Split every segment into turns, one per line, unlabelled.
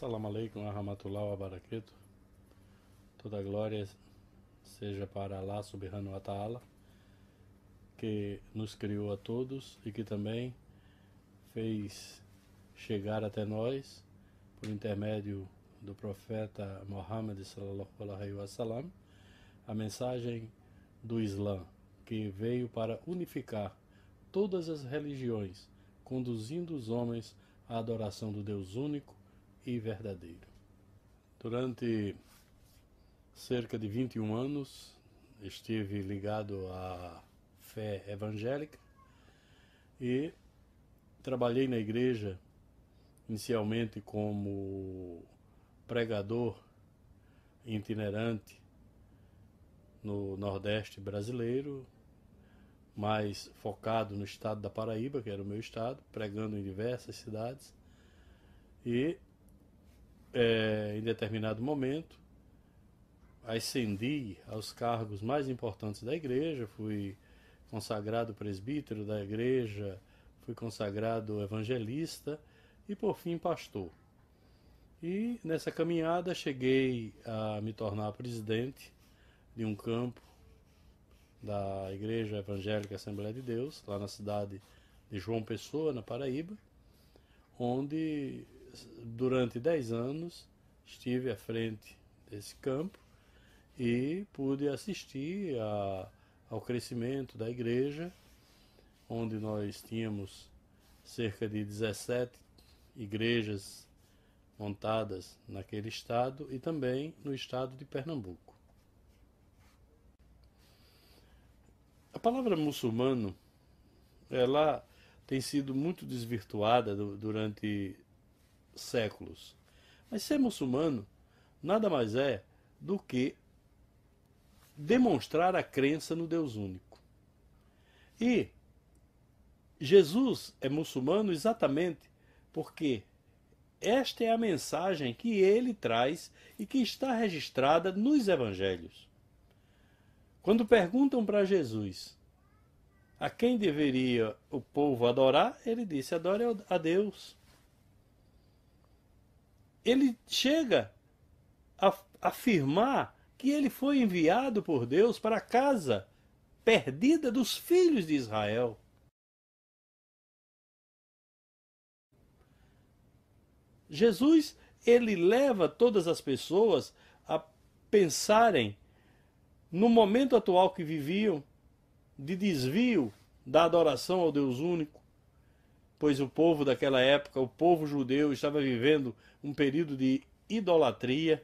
Assalamu alaikum warahmatullahi wabarakatuh. Toda glória seja para Allah subhanahu wa ta'ala, que nos criou a todos e que também fez chegar até nós, por intermédio do profeta Muhammad sallallahu alaihi sallam, a mensagem do Islã, que veio para unificar todas as religiões, conduzindo os homens à adoração do Deus único e verdadeiro. Durante cerca de 21 anos estive ligado à fé evangélica e trabalhei na igreja inicialmente como pregador itinerante no Nordeste brasileiro, mais focado no estado da Paraíba, que era o meu estado, pregando em diversas cidades. E é, em determinado momento, ascendi aos cargos mais importantes da igreja, fui consagrado presbítero da igreja, fui consagrado evangelista e, por fim, pastor. E nessa caminhada cheguei a me tornar presidente de um campo da Igreja Evangélica Assembleia de Deus, lá na cidade de João Pessoa, na Paraíba, onde durante 10 anos estive à frente desse campo e pude assistir a, ao crescimento da igreja, onde nós tínhamos cerca de 17 igrejas montadas naquele estado e também no estado de Pernambuco. A palavra muçulmano, ela tem sido muito desvirtuada durante séculos. Mas ser muçulmano nada mais é do que demonstrar a crença no Deus único. E Jesus é muçulmano exatamente porque esta é a mensagem que ele traz e que está registrada nos evangelhos. Quando perguntam para Jesus a quem deveria o povo adorar, ele disse: adore a Deus ele chega a afirmar que ele foi enviado por Deus para a casa perdida dos filhos de Israel. Jesus, ele leva todas as pessoas a pensarem no momento atual que viviam de desvio da adoração ao Deus único, pois o povo daquela época, o povo judeu, estava vivendo um período de idolatria,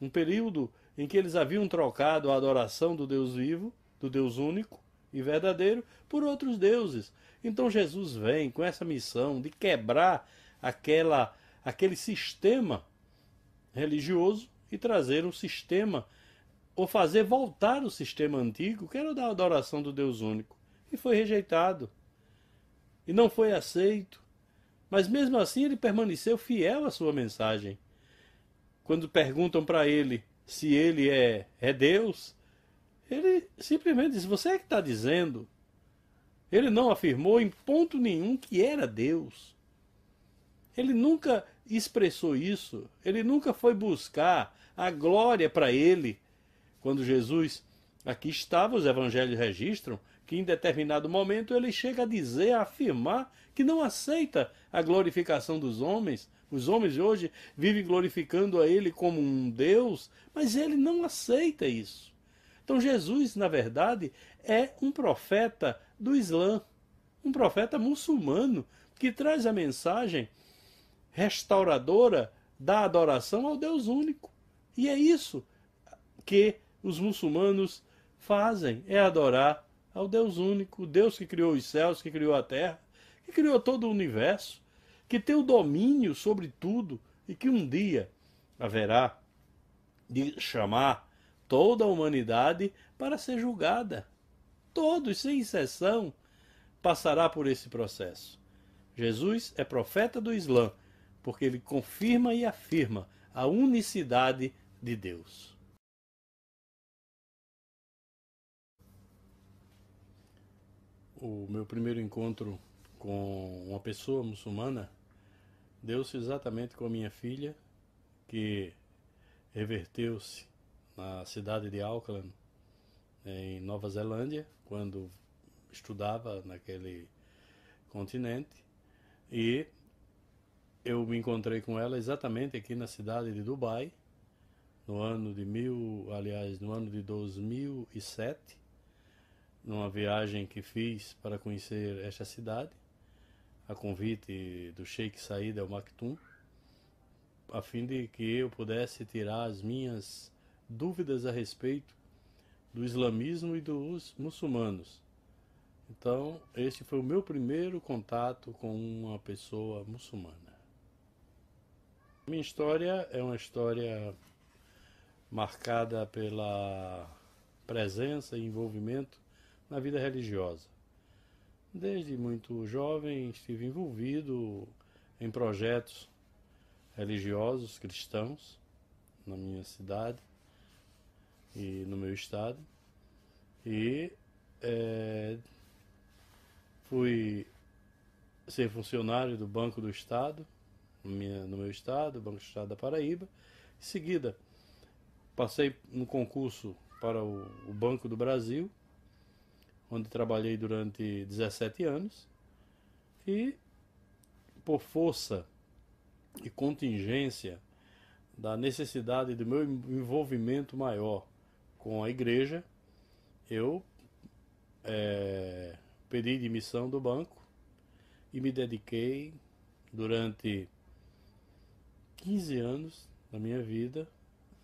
um período em que eles haviam trocado a adoração do Deus vivo, do Deus único e verdadeiro, por outros deuses. Então Jesus vem com essa missão de quebrar aquela aquele sistema religioso e trazer um sistema ou fazer voltar o sistema antigo, que era da adoração do Deus único, e foi rejeitado. E não foi aceito mas mesmo assim ele permaneceu fiel à sua mensagem. Quando perguntam para ele se ele é, é Deus, ele simplesmente diz: Você é que está dizendo. Ele não afirmou em ponto nenhum que era Deus. Ele nunca expressou isso. Ele nunca foi buscar a glória para ele. Quando Jesus aqui estava, os evangelhos registram que em determinado momento ele chega a dizer, a afirmar que não aceita a glorificação dos homens. Os homens de hoje vivem glorificando a ele como um Deus, mas ele não aceita isso. Então Jesus, na verdade, é um profeta do Islã, um profeta muçulmano que traz a mensagem restauradora da adoração ao Deus único. E é isso que os muçulmanos fazem, é adorar ao Deus único, Deus que criou os céus, que criou a terra, que criou todo o universo, que tem o domínio sobre tudo e que um dia haverá de chamar toda a humanidade para ser julgada. Todos, sem exceção, passará por esse processo. Jesus é profeta do Islã, porque ele confirma e afirma a unicidade de Deus. o meu primeiro encontro com uma pessoa muçulmana deu-se exatamente com a minha filha, que reverteu-se na cidade de Auckland, em Nova Zelândia, quando estudava naquele continente. E eu me encontrei com ela exatamente aqui na cidade de Dubai, no ano de mil, aliás, no ano de 2007 numa viagem que fiz para conhecer esta cidade, a convite do Sheikh Saeed Al Maktoum, a fim de que eu pudesse tirar as minhas dúvidas a respeito do islamismo e dos muçulmanos. Então, este foi o meu primeiro contato com uma pessoa muçulmana. Minha história é uma história marcada pela presença e envolvimento na vida religiosa. Desde muito jovem estive envolvido em projetos religiosos cristãos na minha cidade e no meu estado e é, fui ser funcionário do Banco do Estado no meu estado, Banco do Estado da Paraíba. Em seguida, passei no concurso para o Banco do Brasil onde trabalhei durante 17 anos. E por força e contingência da necessidade do meu envolvimento maior com a igreja, eu é, pedi demissão do banco e me dediquei durante 15 anos da minha vida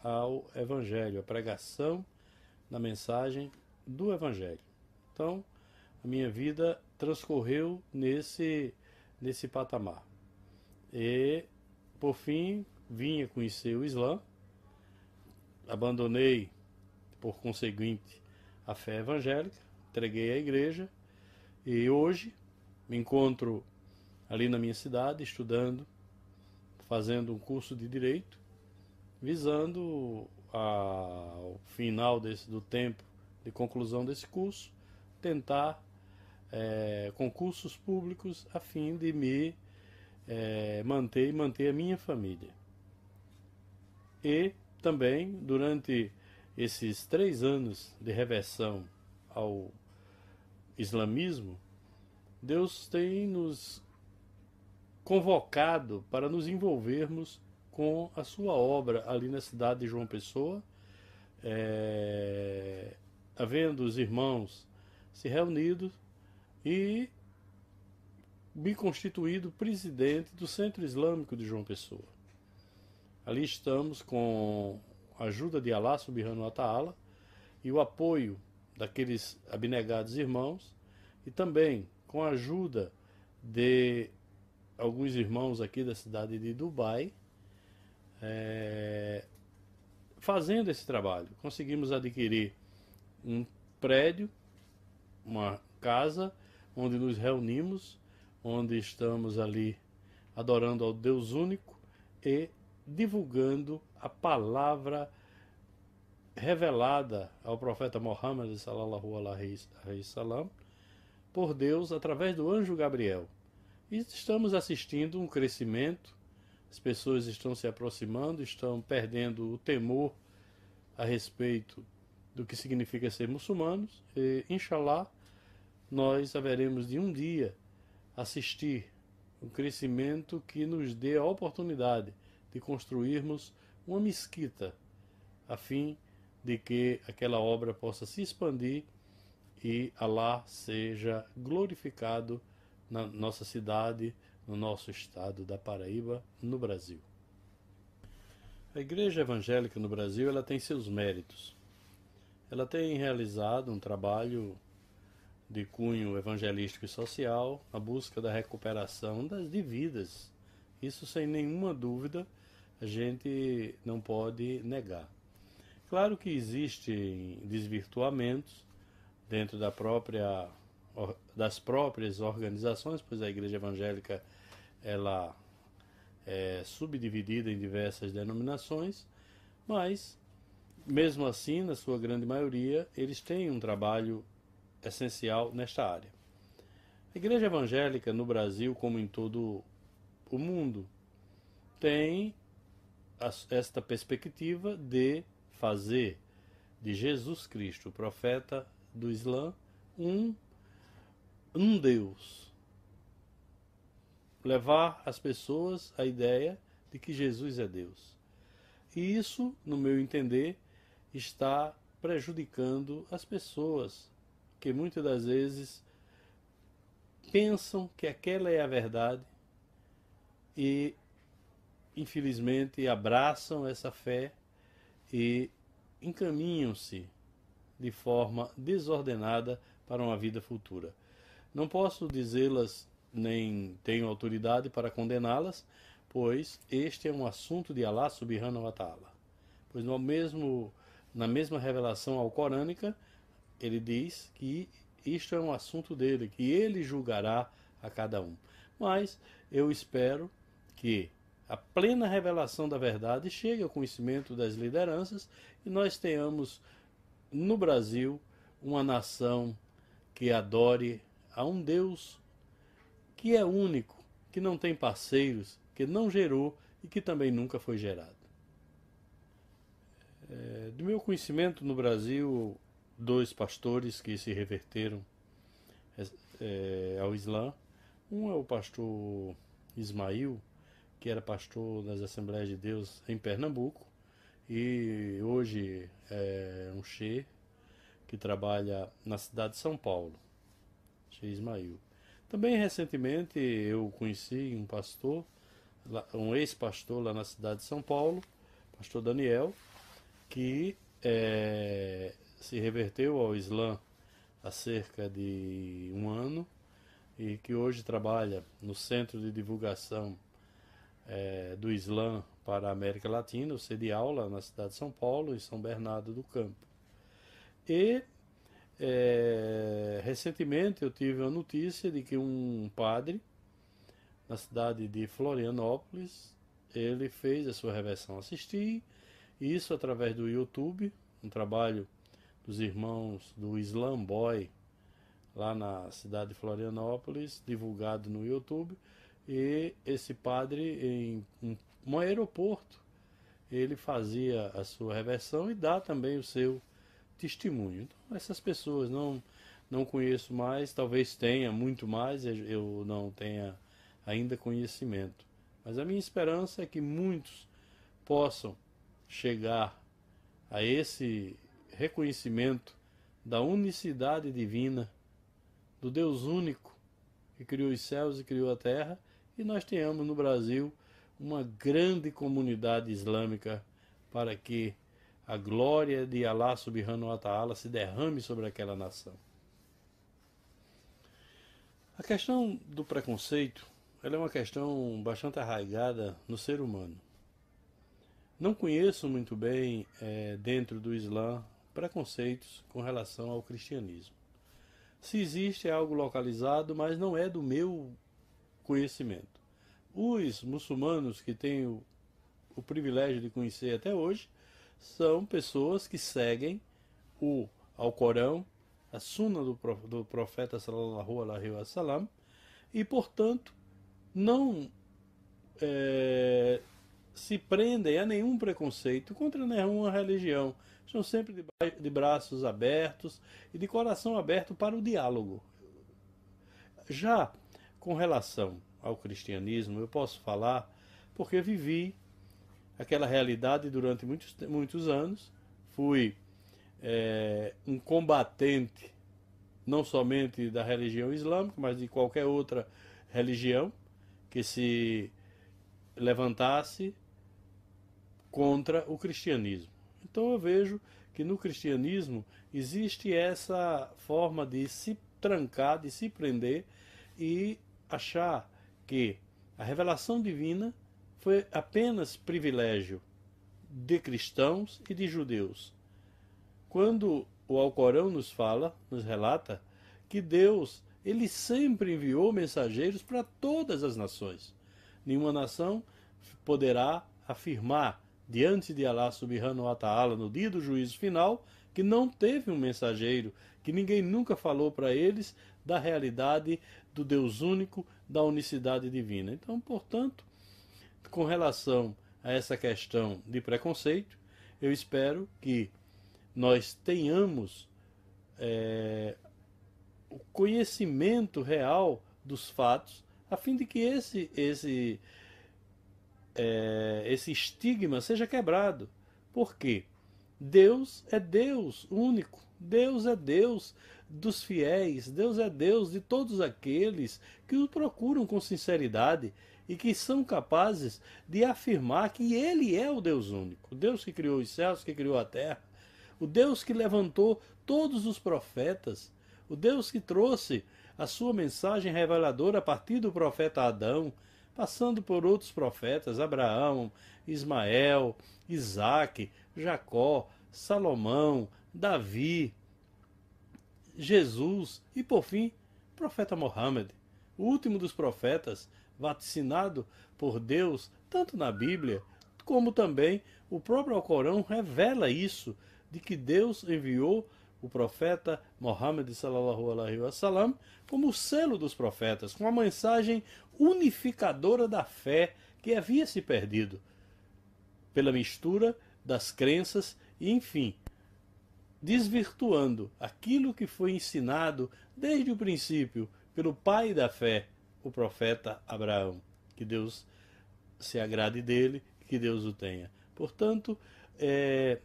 ao Evangelho, a pregação na mensagem do Evangelho. Então, a minha vida transcorreu nesse, nesse patamar. E, por fim, vinha conhecer o Islã, abandonei, por conseguinte, a fé evangélica, entreguei à igreja e hoje me encontro ali na minha cidade estudando, fazendo um curso de direito, visando ao final desse, do tempo de conclusão desse curso, tentar é, concursos públicos a fim de me é, manter e manter a minha família. E também, durante esses três anos de reversão ao islamismo, Deus tem nos convocado para nos envolvermos com a sua obra ali na cidade de João Pessoa, é, havendo os irmãos se reunido e me constituído presidente do Centro Islâmico de João Pessoa. Ali estamos com a ajuda de Allah Subhanahu wa Ta'ala e o apoio daqueles abnegados irmãos e também com a ajuda de alguns irmãos aqui da cidade de Dubai, é, fazendo esse trabalho. Conseguimos adquirir um prédio uma casa onde nos reunimos, onde estamos ali adorando ao Deus único e divulgando a palavra revelada ao profeta Muhammad sallallahu alaihi salam por Deus através do anjo Gabriel. E estamos assistindo um crescimento, as pessoas estão se aproximando, estão perdendo o temor a respeito do que significa ser muçulmanos e, inshallah, nós haveremos de um dia assistir um crescimento que nos dê a oportunidade de construirmos uma mesquita, a fim de que aquela obra possa se expandir e Alá seja glorificado na nossa cidade, no nosso estado da Paraíba, no Brasil. A Igreja Evangélica no Brasil ela tem seus méritos. Ela tem realizado um trabalho de cunho evangelístico e social, a busca da recuperação das dívidas. Isso, sem nenhuma dúvida, a gente não pode negar. Claro que existem desvirtuamentos dentro da própria, das próprias organizações, pois a Igreja Evangélica ela é subdividida em diversas denominações, mas mesmo assim, na sua grande maioria, eles têm um trabalho essencial nesta área. A Igreja Evangélica no Brasil, como em todo o mundo, tem esta perspectiva de fazer de Jesus Cristo, o profeta do Islã, um, um Deus. Levar as pessoas a ideia de que Jesus é Deus. E isso, no meu entender, está prejudicando as pessoas que muitas das vezes pensam que aquela é a verdade e, infelizmente, abraçam essa fé e encaminham-se de forma desordenada para uma vida futura. Não posso dizê-las nem tenho autoridade para condená-las, pois este é um assunto de Allah subhanahu wa ta'ala. Pois no mesmo, na mesma revelação alcorânica, ele diz que isto é um assunto dele, que ele julgará a cada um. Mas eu espero que a plena revelação da verdade chegue ao conhecimento das lideranças e nós tenhamos no Brasil uma nação que adore a um Deus que é único, que não tem parceiros, que não gerou e que também nunca foi gerado. É, do meu conhecimento no Brasil, dois pastores que se reverteram é, ao Islã. Um é o pastor Ismail, que era pastor das Assembleias de Deus em Pernambuco, e hoje é um Che que trabalha na cidade de São Paulo, Che Ismail. Também recentemente eu conheci um pastor, um ex-pastor lá na cidade de São Paulo, pastor Daniel, que é, se reverteu ao Islã há cerca de um ano e que hoje trabalha no Centro de Divulgação é, do Islã para a América Latina, o sede aula na cidade de São Paulo, em São Bernardo do Campo. E é, recentemente eu tive a notícia de que um padre na cidade de Florianópolis ele fez a sua reversão assistir isso através do YouTube, um trabalho dos irmãos do Islam Boy, lá na cidade de Florianópolis, divulgado no YouTube. E esse padre, em um, um aeroporto, ele fazia a sua reversão e dá também o seu testemunho. Então, essas pessoas não não conheço mais, talvez tenha muito mais, eu não tenha ainda conhecimento. Mas a minha esperança é que muitos possam chegar a esse reconhecimento da unicidade divina, do Deus único que criou os céus e criou a terra, e nós tenhamos no Brasil uma grande comunidade islâmica para que a glória de Allah subhanahu wa ta'ala se derrame sobre aquela nação. A questão do preconceito ela é uma questão bastante arraigada no ser humano. Não conheço muito bem é, dentro do Islã preconceitos com relação ao cristianismo. Se existe, é algo localizado, mas não é do meu conhecimento. Os muçulmanos que tenho o privilégio de conhecer até hoje são pessoas que seguem o Alcorão, a Sunna do, do profeta sallallahu alaihi wasallam e, portanto, não é, se prendem a nenhum preconceito contra nenhuma religião, estão sempre de, de braços abertos e de coração aberto para o diálogo. Já com relação ao cristianismo, eu posso falar porque vivi aquela realidade durante muitos, muitos anos, fui é, um combatente não somente da religião islâmica, mas de qualquer outra religião que se levantasse contra o cristianismo. Então eu vejo que no cristianismo existe essa forma de se trancar, de se prender e achar que a revelação divina foi apenas privilégio de cristãos e de judeus. Quando o Alcorão nos fala, nos relata que Deus, ele sempre enviou mensageiros para todas as nações. Nenhuma nação poderá afirmar diante de Allah subhanahu wa ta'ala no dia do juízo final, que não teve um mensageiro, que ninguém nunca falou para eles da realidade do Deus único, da unicidade divina. Então, portanto, com relação a essa questão de preconceito, eu espero que nós tenhamos é, o conhecimento real dos fatos, a fim de que esse, esse é, esse estigma seja quebrado. Por quê? Deus é Deus único, Deus é Deus dos fiéis, Deus é Deus de todos aqueles que o procuram com sinceridade e que são capazes de afirmar que Ele é o Deus único, o Deus que criou os céus, que criou a terra, o Deus que levantou todos os profetas, o Deus que trouxe a sua mensagem reveladora a partir do profeta Adão, passando por outros profetas, Abraão, Ismael, Isaac, Jacó, Salomão, Davi, Jesus e, por fim, profeta Mohammed, o último dos profetas, vaticinado por Deus tanto na Bíblia como também o próprio Alcorão revela isso, de que Deus enviou o profeta Mohammed sallallahu alaihi wasallam como o selo dos profetas, com a mensagem unificadora da fé que havia se perdido pela mistura das crenças e, enfim, desvirtuando aquilo que foi ensinado desde o princípio pelo pai da fé, o profeta Abraão. Que Deus se agrade dele, que Deus o tenha. Portanto, é,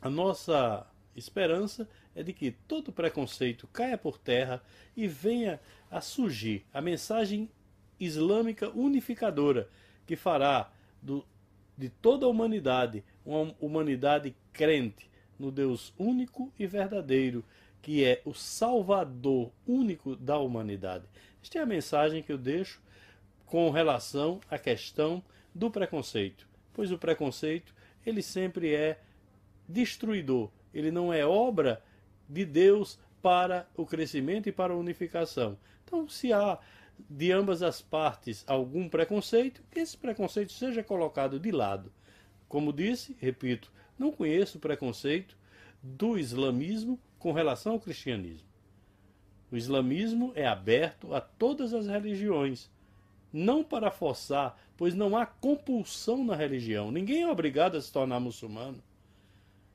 a nossa Esperança é de que todo preconceito caia por terra e venha a surgir a mensagem islâmica unificadora que fará do, de toda a humanidade uma humanidade crente no Deus único e verdadeiro, que é o Salvador único da humanidade. Esta é a mensagem que eu deixo com relação à questão do preconceito, pois o preconceito ele sempre é destruidor ele não é obra de Deus para o crescimento e para a unificação. Então, se há de ambas as partes algum preconceito, que esse preconceito seja colocado de lado. Como disse, repito, não conheço o preconceito do islamismo com relação ao cristianismo. O islamismo é aberto a todas as religiões, não para forçar, pois não há compulsão na religião. Ninguém é obrigado a se tornar muçulmano.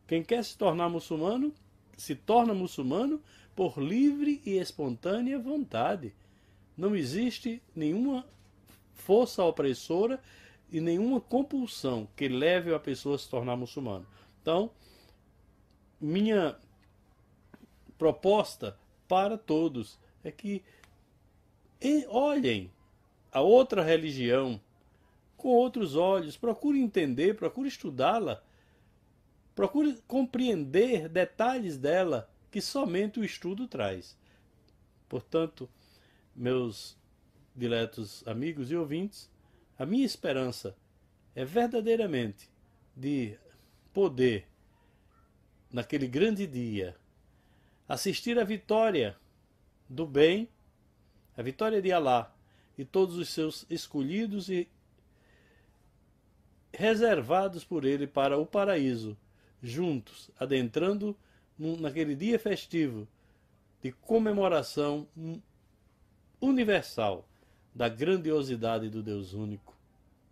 Quem quer se tornar muçulmano, se torna muçulmano por livre e espontânea vontade. Não existe nenhuma força opressora e nenhuma compulsão que leve a pessoa a se tornar muçulmano. Então, minha proposta para todos é que olhem a outra religião com outros olhos, procure entender, procure estudá-la Procure compreender detalhes dela que somente o estudo traz. Portanto, meus diletos amigos e ouvintes, a minha esperança é verdadeiramente de poder, naquele grande dia, assistir à vitória do bem, a vitória de Alá e todos os seus escolhidos e reservados por ele para o paraíso, juntos, adentrando naquele dia festivo de comemoração universal da grandiosidade do Deus único,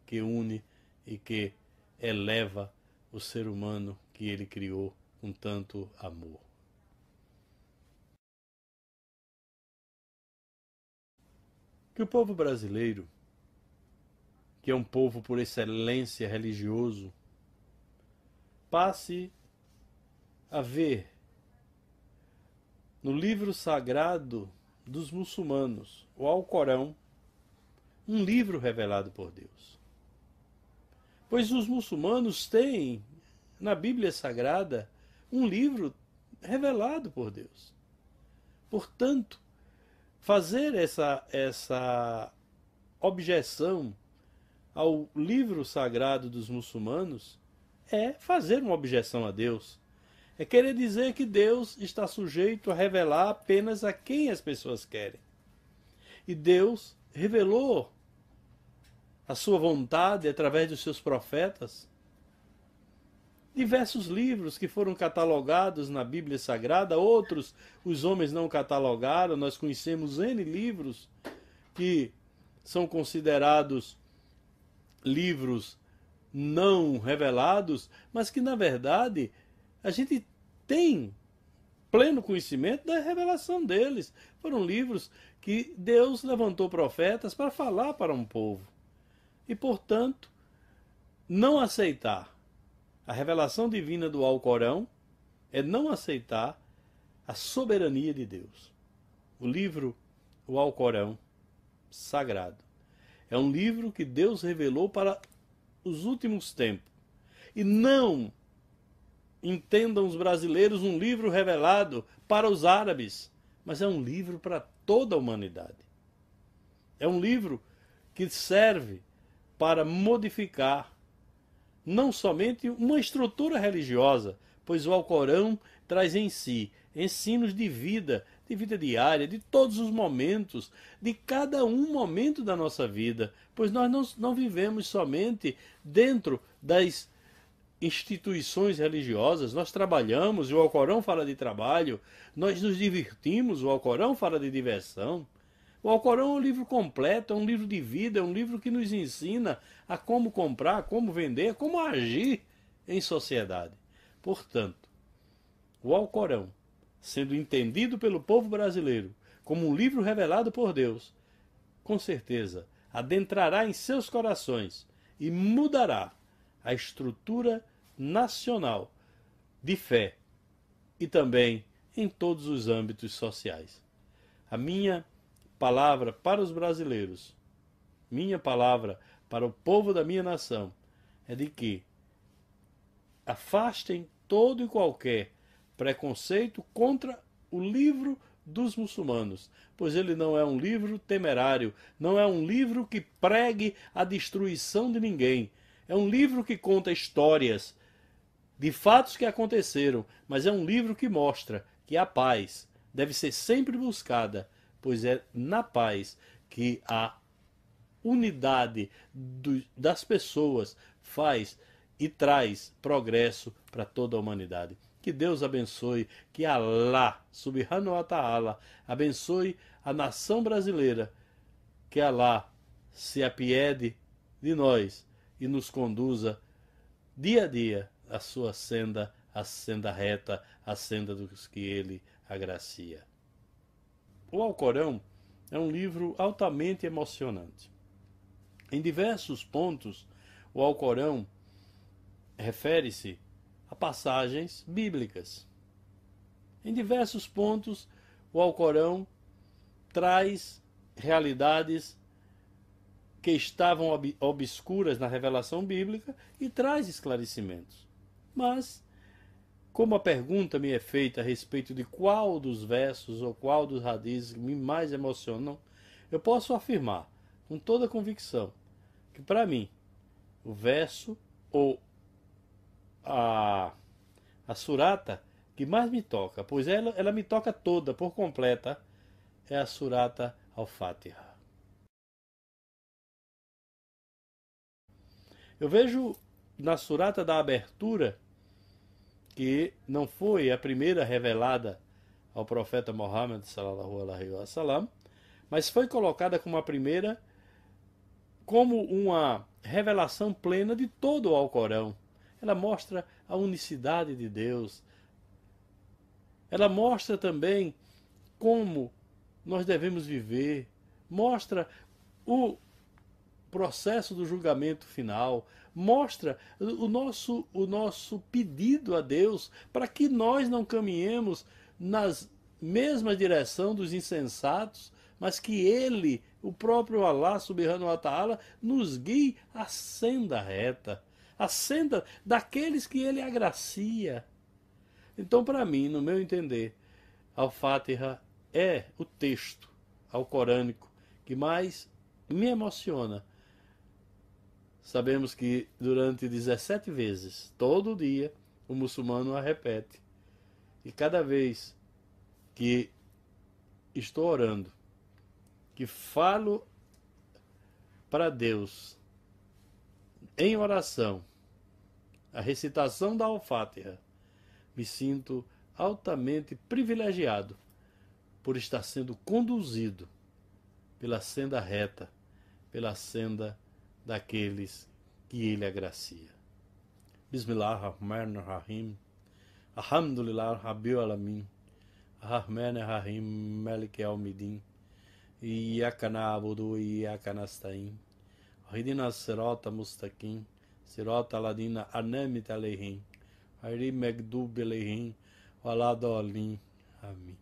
que une e que eleva o ser humano que ele criou com tanto amor. Que o povo brasileiro, que é um povo por excelência religioso, passe a ver no livro sagrado dos muçulmanos, o Alcorão, um livro revelado por Deus. Pois os muçulmanos têm na Bíblia Sagrada um livro revelado por Deus. Portanto, fazer essa, essa objeção ao livro sagrado dos muçulmanos é fazer uma objeção a Deus. É querer dizer que Deus está sujeito a revelar apenas a quem as pessoas querem. E Deus revelou a sua vontade através dos seus profetas. Diversos livros que foram catalogados na Bíblia Sagrada, outros os homens não catalogaram, nós conhecemos N livros que são considerados livros não revelados, mas que na verdade a gente tem pleno conhecimento da revelação deles. Foram livros que Deus levantou profetas para falar para um povo. E, portanto, não aceitar a revelação divina do Alcorão é não aceitar a soberania de Deus. O livro, o Alcorão, sagrado, é um livro que Deus revelou para os últimos tempos. E não entendam os brasileiros um livro revelado para os árabes, mas é um livro para toda a humanidade. É um livro que serve para modificar não somente uma estrutura religiosa, pois o Alcorão traz em si ensinos de vida, de vida diária, de todos os momentos, de cada um momento da nossa vida, pois nós não, não vivemos somente dentro das instituições religiosas, nós trabalhamos, e o Alcorão fala de trabalho, nós nos divertimos, o Alcorão fala de diversão. O Alcorão é um livro completo, é um livro de vida, é um livro que nos ensina a como comprar, como vender, como agir em sociedade. Portanto, o Alcorão sendo entendido pelo povo brasileiro como um livro revelado por Deus, com certeza adentrará em seus corações e mudará a estrutura nacional de fé e também em todos os âmbitos sociais. A minha palavra para os brasileiros, minha palavra para o povo da minha nação, é de que afastem todo e qualquer preconceito contra o livro dos muçulmanos, pois ele não é um livro temerário, não é um livro que pregue a destruição de ninguém. É um livro que conta histórias de fatos que aconteceram, mas é um livro que mostra que a paz deve ser sempre buscada, pois é na paz que a unidade do, das pessoas faz e traz progresso para toda a humanidade. Que Deus abençoe, que Allah, subhanahu wa ta'ala, abençoe a nação brasileira. Que Allah se apiede de nós e nos conduza dia a dia a sua senda, a senda reta, a senda dos que ele agracia. O Alcorão é um livro altamente emocionante. Em diversos pontos, o Alcorão refere-se a passagens bíblicas. Em diversos pontos, o Alcorão traz realidades que estavam ob obscuras na revelação bíblica e traz esclarecimentos. Mas, como a pergunta me é feita a respeito de qual dos versos ou qual dos radizes me mais emocionam, eu posso afirmar com toda convicção que, para mim, o verso ou a, a surata que mais me toca, pois ela, ela me toca toda, por completa, é a surata al-Fatiha. Eu vejo na surata da abertura, que não foi a primeira revelada ao profeta Muhammad, wasalam, mas foi colocada como a primeira, como uma revelação plena de todo o Alcorão. Ela mostra a unicidade de Deus. Ela mostra também como nós devemos viver. Mostra o processo do julgamento final, mostra o nosso, o nosso pedido a Deus para que nós não caminhemos nas mesma direção dos insensatos, mas que Ele, o próprio Allah subhanahu wa ta'ala, nos guie a senda reta a senda daqueles que ele agracia. Então, para mim, no meu entender, Al-Fatiha é o texto alcorânico que mais me emociona. Sabemos que durante 17 vezes, todo dia, o muçulmano a repete. E cada vez que estou orando, que falo para Deus em oração, a recitação da Alfáterra. Me sinto altamente privilegiado por estar sendo conduzido pela senda reta, pela senda daqueles que ele agracia. Bismillah rahman rahim Alhamdulillah Rabbil Alamin. Rahman rahim Malik al-Midin. Iyaka na'budu wa iyaka nasta'in. Sirota Ladina Anamit Alehim, Ari Megdub Alehim, Walad Olim. Amém.